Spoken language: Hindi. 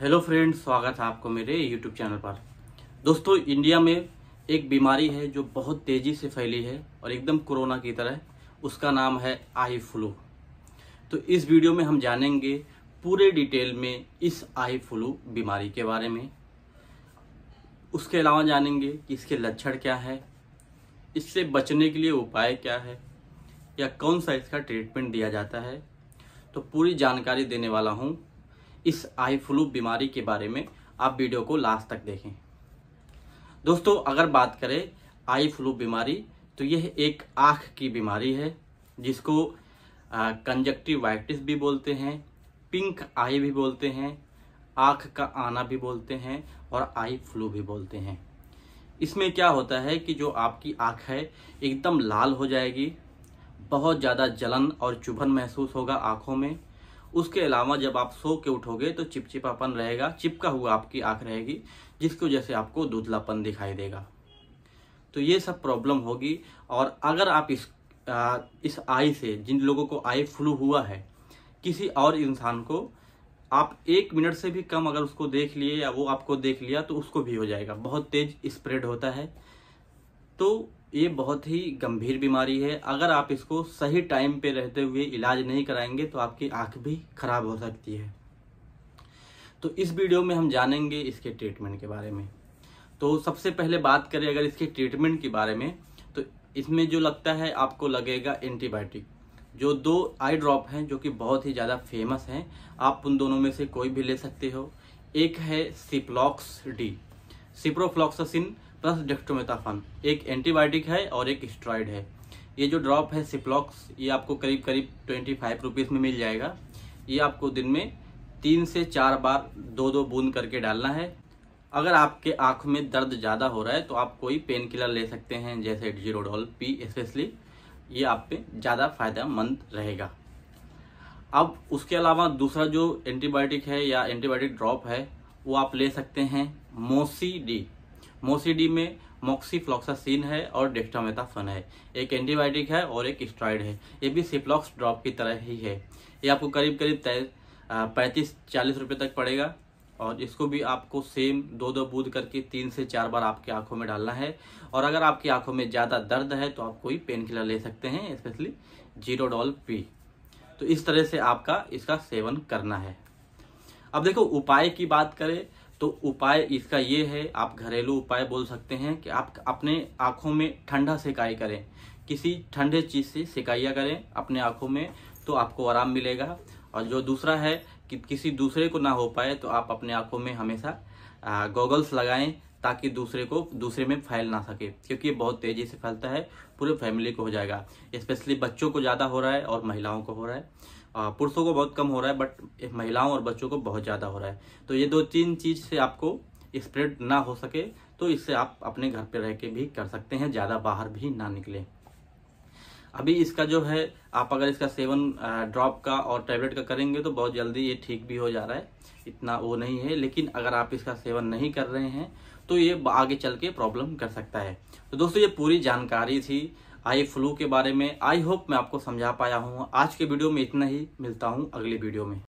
हेलो फ्रेंड्स स्वागत है आपको मेरे यूट्यूब चैनल पर दोस्तों इंडिया में एक बीमारी है जो बहुत तेज़ी से फैली है और एकदम कोरोना की तरह उसका नाम है आई फ्लू तो इस वीडियो में हम जानेंगे पूरे डिटेल में इस आई फ्लू बीमारी के बारे में उसके अलावा जानेंगे कि इसके लक्षण क्या है इससे बचने के लिए उपाय क्या है या कौन सा इसका ट्रीटमेंट दिया जाता है तो पूरी जानकारी देने वाला हूँ इस आई फ्लू बीमारी के बारे में आप वीडियो को लास्ट तक देखें दोस्तों अगर बात करें आई फ्लू बीमारी तो यह एक आँख की बीमारी है जिसको कंजक्टिवाइटिस भी बोलते हैं पिंक आई भी बोलते हैं आँख का आना भी बोलते हैं और आई फ्लू भी बोलते हैं इसमें क्या होता है कि जो आपकी आँख है एकदम लाल हो जाएगी बहुत ज़्यादा जलन और चुभन महसूस होगा आँखों में उसके अलावा जब आप सो के उठोगे तो चिपचिपापन रहेगा चिपका हुआ आपकी आँख रहेगी जिसकी वजह से आपको दुधलापन दिखाई देगा तो ये सब प्रॉब्लम होगी और अगर आप इस आ, इस आई से जिन लोगों को आई फ्लू हुआ है किसी और इंसान को आप एक मिनट से भी कम अगर उसको देख लिए या वो आपको देख लिया तो उसको भी हो जाएगा बहुत तेज स्प्रेड होता है तो ये बहुत ही गंभीर बीमारी है अगर आप इसको सही टाइम पे रहते हुए इलाज नहीं कराएंगे तो आपकी आंख भी खराब हो सकती है तो इस वीडियो में हम जानेंगे इसके ट्रीटमेंट के बारे में तो सबसे पहले बात करें अगर इसके ट्रीटमेंट के बारे में तो इसमें जो लगता है आपको लगेगा एंटीबायोटिक जो दो आई ड्रॉप हैं जो कि बहुत ही ज़्यादा फेमस हैं आप उन दोनों में से कोई भी ले सकते हो एक है Ciplox D ciprofloxacin plus dextromethorphan एक एंटीबायोटिक है और एक स्ट्रॉइड है ये जो ड्रॉप है सिप्लॉक्स ये आपको करीब करीब ट्वेंटी फाइव रुपीज़ में मिल जाएगा ये आपको दिन में तीन से चार बार दो दो बूंद करके डालना है अगर आपके आँख में दर्द ज़्यादा हो रहा है तो आप कोई पेन किलर ले सकते हैं जैसे जीरोडोल पी स्पेशली ये आप पे ज़्यादा फायदेमंद रहेगा अब उसके अलावा दूसरा जो एंटीबायोटिक है या एंटीबायोटिक ड्रॉप है वो आप ले सकते हैं मोसी डी मोसीडी में मोक्सीफ्लॉक्सासिन है और डेक्टामेथाफन है एक एंटीबायोटिक है और एक स्ट्राइड है ये भी सिप्लॉक्स ड्रॉप की तरह ही है ये आपको करीब करीब पैंतीस चालीस रुपये तक पड़ेगा और इसको भी आपको सेम दो दो बूद करके तीन से चार बार आपकी आंखों में डालना है और अगर आपकी आंखों में ज़्यादा दर्द है तो आप कोई पेन किलर ले सकते हैं स्पेशली जीरोडॉल पी तो इस तरह से आपका इसका सेवन करना है अब देखो उपाय की बात करें तो उपाय इसका ये है आप घरेलू उपाय बोल सकते हैं कि आप अपने आँखों में ठंडा सिकाई करें किसी ठंडे चीज़ से सिकाइया करें अपने आँखों में तो आपको आराम मिलेगा और जो दूसरा है कि किसी दूसरे को ना हो पाए तो आप अपने आँखों में हमेशा गॉगल्स लगाएं ताकि दूसरे को दूसरे में फैल ना सके क्योंकि ये बहुत तेज़ी से फैलता है पूरे फैमिली को हो जाएगा स्पेशली बच्चों को ज़्यादा हो रहा है और महिलाओं को हो रहा है पुरुषों को बहुत कम हो रहा है बट महिलाओं और बच्चों को बहुत ज़्यादा हो रहा है तो ये दो तीन चीज़ से आपको स्प्रेड ना हो सके तो इससे आप अपने घर पे रह के भी कर सकते हैं ज़्यादा बाहर भी ना निकले अभी इसका जो है आप अगर इसका सेवन ड्रॉप का और टैबलेट का करेंगे तो बहुत जल्दी ये ठीक भी हो जा रहा है इतना वो नहीं है लेकिन अगर आप इसका सेवन नहीं कर रहे हैं तो ये आगे चल के प्रॉब्लम कर सकता है तो दोस्तों ये पूरी जानकारी थी आई फ्लू के बारे में आई होप मैं आपको समझा पाया हूँ आज के वीडियो में इतना ही मिलता हूँ अगले वीडियो में